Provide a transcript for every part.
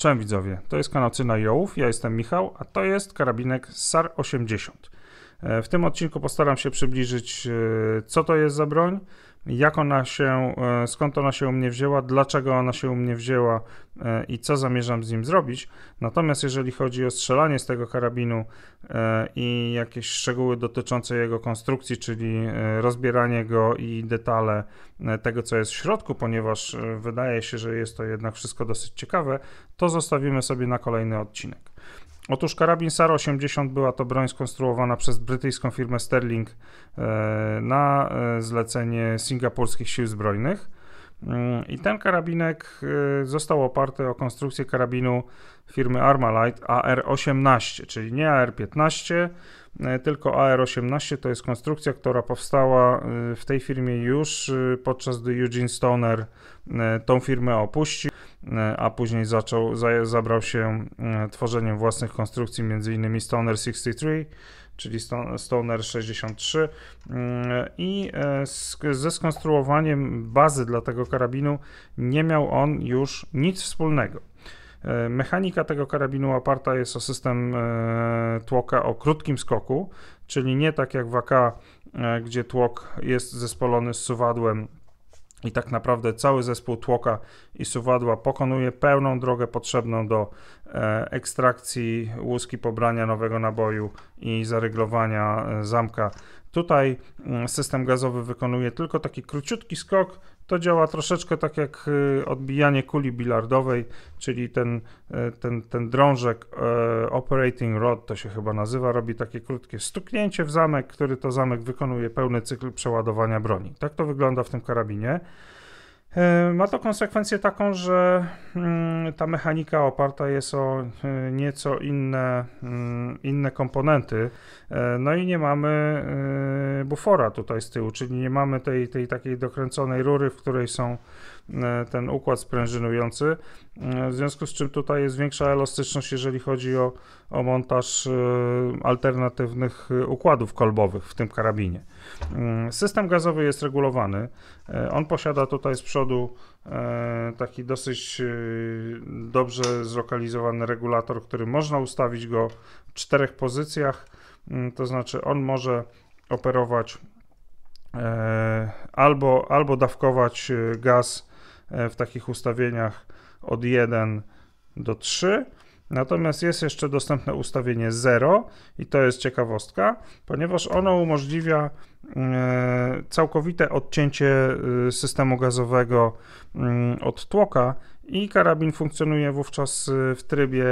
Cześć widzowie, to jest kanał Cyna Jołów, ja jestem Michał, a to jest karabinek SAR-80. E, w tym odcinku postaram się przybliżyć, e, co to jest za broń, jak ona się, e, skąd ona się u mnie wzięła, dlaczego ona się u mnie wzięła e, i co zamierzam z nim zrobić. Natomiast jeżeli chodzi o strzelanie z tego karabinu e, i jakieś szczegóły dotyczące jego konstrukcji, czyli rozbieranie go i detale tego, co jest w środku, ponieważ wydaje się, że jest to jednak wszystko dosyć ciekawe, to zostawimy sobie na kolejny odcinek. Otóż karabin SAR 80 była to broń skonstruowana przez brytyjską firmę Sterling e, na e, zlecenie singapurskich sił zbrojnych. I ten karabinek y, został oparty o konstrukcję karabinu firmy Armalite AR-18, czyli nie AR-15, y, tylko AR-18 to jest konstrukcja, która powstała y, w tej firmie już, podczas gdy Eugene Stoner tą firmę opuścił, a później zaczął, zabrał się tworzeniem własnych konstrukcji, m.in. Stoner 63, czyli Stoner 63 mm, i e, ze skonstruowaniem bazy dla tego karabinu nie miał on już nic wspólnego. E, mechanika tego karabinu oparta jest o system e, tłoka o krótkim skoku, czyli nie tak jak w AK, gdzie tłok jest zespolony z suwadłem i tak naprawdę cały zespół tłoka i suwadła pokonuje pełną drogę potrzebną do e, ekstrakcji łuski, pobrania nowego naboju i zaryglowania e, zamka Tutaj mm, system gazowy wykonuje tylko taki króciutki skok. To działa troszeczkę tak jak y, odbijanie kuli bilardowej, czyli ten, y, ten, ten drążek y, operating rod to się chyba nazywa, robi takie krótkie stuknięcie w zamek, który to zamek wykonuje pełny cykl przeładowania broni. Tak to wygląda w tym karabinie. E, ma to konsekwencję taką, że mm, ta mechanika oparta jest o e, nieco inne, mm, inne komponenty. E, no i nie mamy bufora tutaj z tyłu, czyli nie mamy tej, tej takiej dokręconej rury, w której są E, ten układ sprężynujący, e, w związku z czym tutaj jest większa elastyczność, jeżeli chodzi o, o montaż e, alternatywnych układów kolbowych w tym karabinie. System gazowy jest regulowany. On posiada tutaj z przodu taki dosyć dobrze zlokalizowany regulator, który można ustawić go w czterech pozycjach, to znaczy on może operować albo, albo dawkować gaz E, w takich ustawieniach od 1 do 3. Natomiast jest jeszcze dostępne ustawienie 0 i to jest ciekawostka, ponieważ ono umożliwia E, całkowite odcięcie e, systemu gazowego mm, od tłoka i karabin funkcjonuje wówczas e, w trybie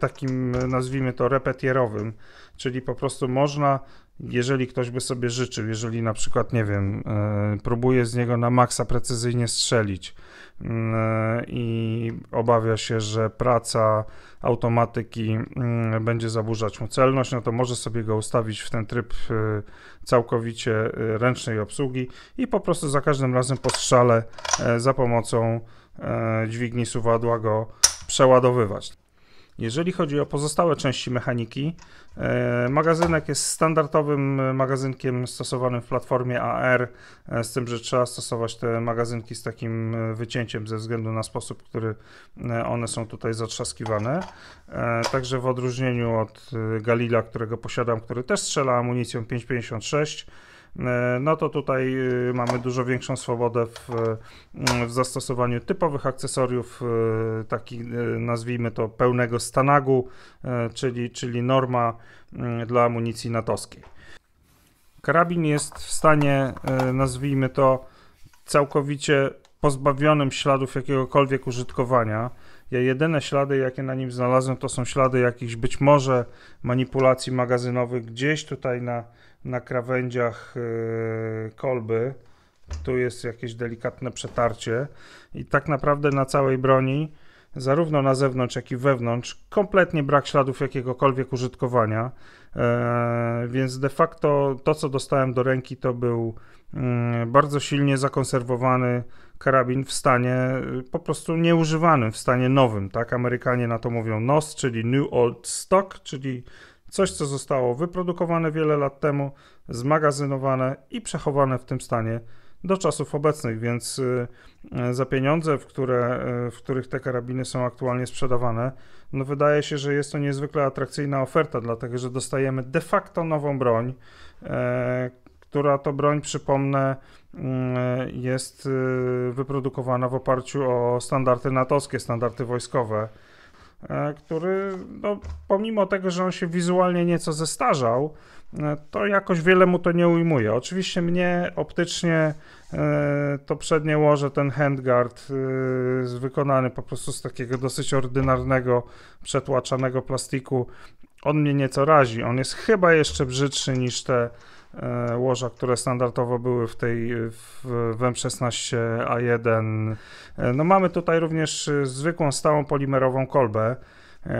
takim, nazwijmy to, repetierowym, czyli po prostu można, jeżeli ktoś by sobie życzył, jeżeli na przykład, nie wiem, próbuje z niego na maksa precyzyjnie strzelić mm, i obawia się, że praca automatyki mm, będzie zaburzać mu celność, no to może sobie go ustawić w ten tryb całkowicie Y, ręcznej obsługi i po prostu za każdym razem po strzale e, za pomocą e, dźwigni suwadła go przeładowywać. Jeżeli chodzi o pozostałe części mechaniki, e, magazynek jest standardowym magazynkiem stosowanym w platformie AR, z tym, że trzeba stosować te magazynki z takim wycięciem ze względu na sposób, w który one są tutaj zatrzaskiwane. Także w odróżnieniu od Galila, którego posiadam, który też strzela amunicją 556, E, no to tutaj y, mamy dużo większą swobodę w, mm, w zastosowaniu typowych akcesoriów, y, taki y, nazwijmy to pełnego stanagu, e, czyli, czyli norma mm, dla amunicji natowskiej. Karabin jest w stanie, e, nazwijmy to, całkowicie pozbawionym śladów jakiegokolwiek użytkowania. Ja jedyne ślady, jakie na nim znalazłem, to są ślady jakichś być może manipulacji magazynowych gdzieś tutaj na, na krawędziach e, kolby. Tu jest jakieś delikatne przetarcie i tak naprawdę na całej broni zarówno na zewnątrz, jak i wewnątrz, kompletnie brak śladów jakiegokolwiek użytkowania. E, więc de facto to, co dostałem do ręki, to był mm, bardzo silnie zakonserwowany karabin w stanie y, po prostu nieużywanym, w stanie nowym. Tak? Amerykanie na to mówią NOS, czyli New Old Stock, czyli coś, co zostało wyprodukowane wiele lat temu, zmagazynowane i przechowane w tym stanie do czasów obecnych, więc y, za pieniądze, w, które, y, w których te karabiny są aktualnie sprzedawane, no wydaje się, że jest to niezwykle atrakcyjna oferta, dlatego że dostajemy de facto nową broń, y, która to broń, przypomnę, jest wyprodukowana w oparciu o standardy natowskie, standardy wojskowe. E, który no, pomimo tego, że on się wizualnie nieco zestarzał, e, to jakoś wiele mu to nie ujmuje. Oczywiście mnie optycznie e, to przednie łoże, ten handguard wykonany po prostu z takiego dosyć ordynarnego, przetłaczanego plastiku, on mnie nieco razi. On jest chyba jeszcze brzydszy niż te E, łoża, które standardowo były w tej w, M16A1. E, no mamy tutaj również e, zwykłą, stałą polimerową kolbę,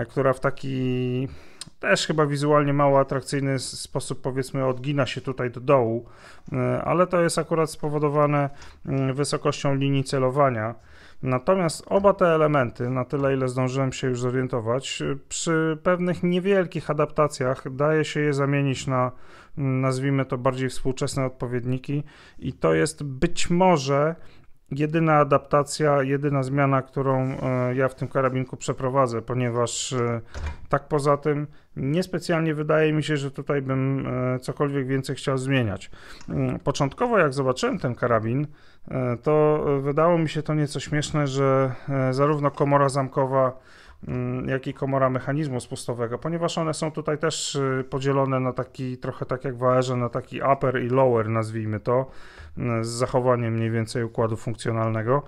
która w taki też chyba wizualnie mało atrakcyjny sposób, powiedzmy, odgina się tutaj do dołu, ale to jest akurat spowodowane mm, wysokością linii celowania. Natomiast oba te elementy, na tyle ile zdążyłem się już zorientować, y, przy pewnych niewielkich adaptacjach daje się je zamienić na, mm, nazwijmy to, bardziej współczesne odpowiedniki i to jest być może jedyna adaptacja, jedyna zmiana, którą e, ja w tym karabinku przeprowadzę, ponieważ e, tak poza tym niespecjalnie wydaje mi się, że tutaj bym e, cokolwiek więcej chciał zmieniać. Mm, początkowo jak zobaczyłem ten karabin, to wydało mi się to nieco śmieszne, że zarówno komora zamkowa, mm, jak i komora mechanizmu spustowego, ponieważ one są tutaj też podzielone na taki, trochę tak jak w AR-ze, na taki upper i lower, nazwijmy to z zachowaniem mniej więcej układu funkcjonalnego.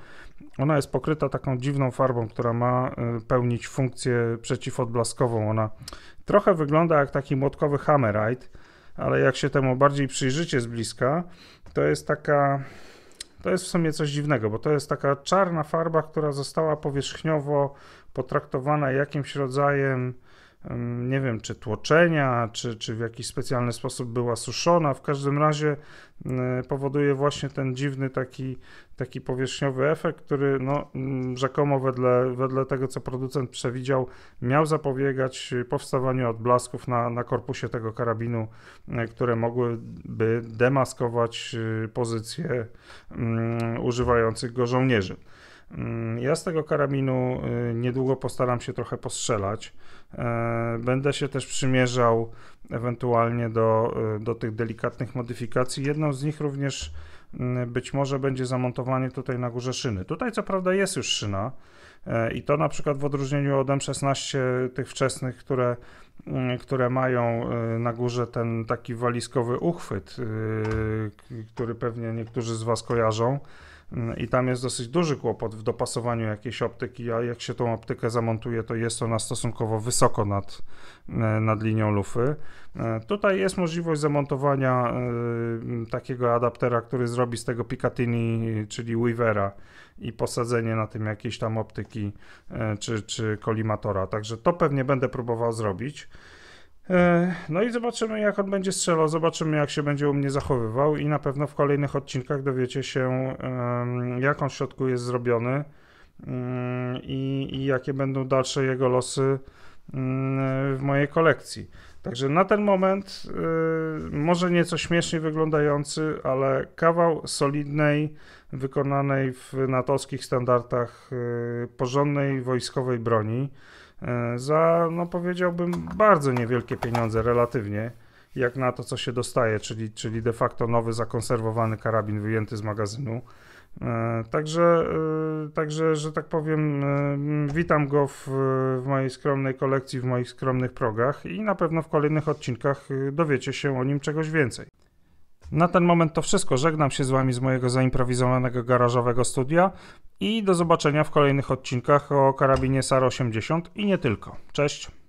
Ona jest pokryta taką dziwną farbą, która ma y, pełnić funkcję przeciwodblaskową. Ona trochę wygląda jak taki młotkowy hammerite, ale jak się temu bardziej przyjrzycie z bliska, to jest taka to jest w sumie coś dziwnego, bo to jest taka czarna farba, która została powierzchniowo potraktowana jakimś rodzajem nie wiem, czy tłoczenia, czy, czy w jakiś specjalny sposób była suszona. W każdym razie powoduje właśnie ten dziwny taki, taki powierzchniowy efekt, który no, rzekomo wedle, wedle tego, co producent przewidział, miał zapobiegać powstawaniu odblasków na, na korpusie tego karabinu, które mogłyby demaskować y, pozycję używających go żołnierzy. Mm, ja z tego karabinu y, niedługo postaram się trochę postrzelać. E, będę się też przymierzał ewentualnie do, y, do tych delikatnych modyfikacji. Jedną z nich również y, być może będzie zamontowanie tutaj na górze szyny. Tutaj co prawda jest już szyna e, i to na przykład w odróżnieniu od M16 tych wczesnych, które, które mają na górze ten taki walizkowy uchwyt, który pewnie niektórzy z Was kojarzą i tam jest dosyć duży kłopot w dopasowaniu jakiejś optyki, a jak się tą optykę zamontuje, to jest ona stosunkowo wysoko nad, e, nad linią lufy. E, tutaj jest możliwość zamontowania e, takiego adaptera, który zrobi z tego Picatinny, czyli Weavera i posadzenie na tym jakiejś tam optyki czy, czy kolimatora, także to pewnie będę próbował zrobić. E, no i zobaczymy, jak on będzie strzelał, zobaczymy, jak się będzie u mnie zachowywał, i na pewno w kolejnych odcinkach dowiecie się, jak on w środku jest zrobiony mm, i, i jakie będą dalsze jego losy mm, w mojej kolekcji. Także na ten moment, y, może nieco śmiesznie wyglądający, ale kawał solidnej, wykonanej w natowskich standardach y, porządnej wojskowej broni. E, za, no powiedziałbym, bardzo niewielkie pieniądze relatywnie, jak na to, co się dostaje, czyli, czyli de facto nowy zakonserwowany karabin wyjęty z magazynu. E, także, e, także, że tak powiem, witam go w, w mojej skromnej kolekcji, w moich skromnych progach i na pewno w kolejnych odcinkach dowiecie się o nim czegoś więcej. Na ten moment to wszystko. Żegnam się z Wami z mojego zaimprowizowanego garażowego studia i do zobaczenia w kolejnych odcinkach o karabinie SAR-80 i nie tylko. Cześć!